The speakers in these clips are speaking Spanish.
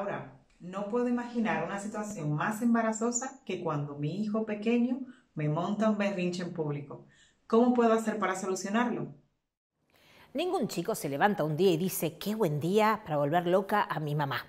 Laura, no puedo imaginar una situación más embarazosa que cuando mi hijo pequeño me monta un berrinche en público. ¿Cómo puedo hacer para solucionarlo? Ningún chico se levanta un día y dice, qué buen día para volver loca a mi mamá.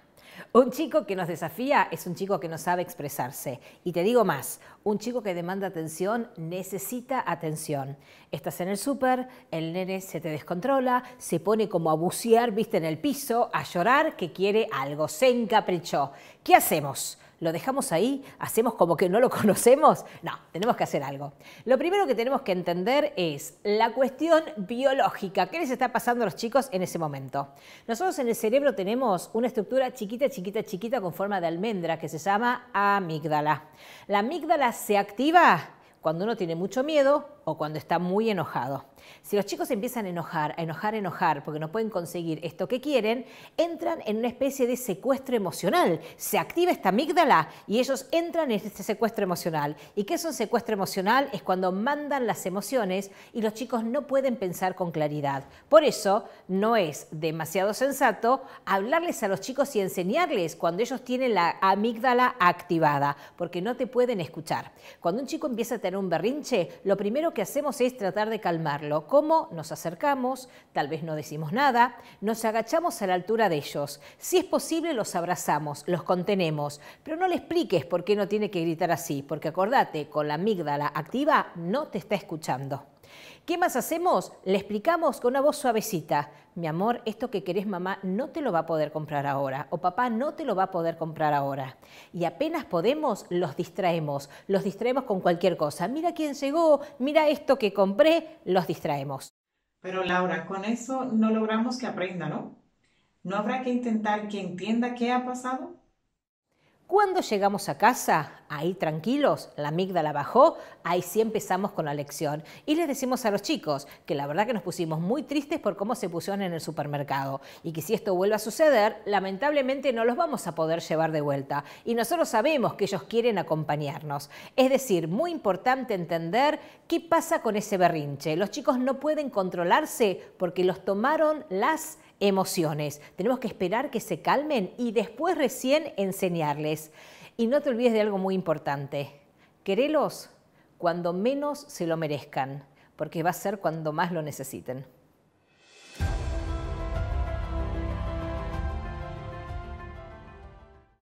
Un chico que nos desafía es un chico que no sabe expresarse. Y te digo más, un chico que demanda atención necesita atención. Estás en el súper, el nene se te descontrola, se pone como a bucear, viste, en el piso, a llorar que quiere algo, se encaprichó. ¿Qué hacemos? ¿Lo dejamos ahí? ¿Hacemos como que no lo conocemos? No, tenemos que hacer algo. Lo primero que tenemos que entender es la cuestión biológica. ¿Qué les está pasando a los chicos en ese momento? Nosotros en el cerebro tenemos una estructura chiquita, chiquita, chiquita con forma de almendra que se llama amígdala. La amígdala se activa cuando uno tiene mucho miedo o cuando está muy enojado. Si los chicos empiezan a enojar, a enojar, a enojar, porque no pueden conseguir esto que quieren, entran en una especie de secuestro emocional. Se activa esta amígdala y ellos entran en este secuestro emocional. ¿Y qué es un secuestro emocional? Es cuando mandan las emociones y los chicos no pueden pensar con claridad. Por eso no es demasiado sensato hablarles a los chicos y enseñarles cuando ellos tienen la amígdala activada, porque no te pueden escuchar. Cuando un chico empieza a tener un berrinche, lo primero que hacemos es tratar de calmarlo. ¿Cómo? Nos acercamos, tal vez no decimos nada, nos agachamos a la altura de ellos. Si es posible, los abrazamos, los contenemos, pero no le expliques por qué no tiene que gritar así, porque acordate, con la amígdala activa no te está escuchando. ¿Qué más hacemos? Le explicamos con una voz suavecita. Mi amor, esto que querés mamá no te lo va a poder comprar ahora o papá no te lo va a poder comprar ahora. Y apenas podemos, los distraemos, los distraemos con cualquier cosa. Mira quién llegó, mira esto que compré, los distraemos. Pero Laura, con eso no logramos que aprenda, ¿no? ¿No habrá que intentar que entienda qué ha pasado? ¿Cuándo llegamos a casa, ahí tranquilos, la amígdala bajó, ahí sí empezamos con la lección. Y les decimos a los chicos que la verdad que nos pusimos muy tristes por cómo se pusieron en el supermercado y que si esto vuelve a suceder, lamentablemente no los vamos a poder llevar de vuelta. Y nosotros sabemos que ellos quieren acompañarnos. Es decir, muy importante entender qué pasa con ese berrinche. Los chicos no pueden controlarse porque los tomaron las emociones. Tenemos que esperar que se calmen y después recién enseñarles. Y no te olvides de algo muy importante. Querelos cuando menos se lo merezcan, porque va a ser cuando más lo necesiten.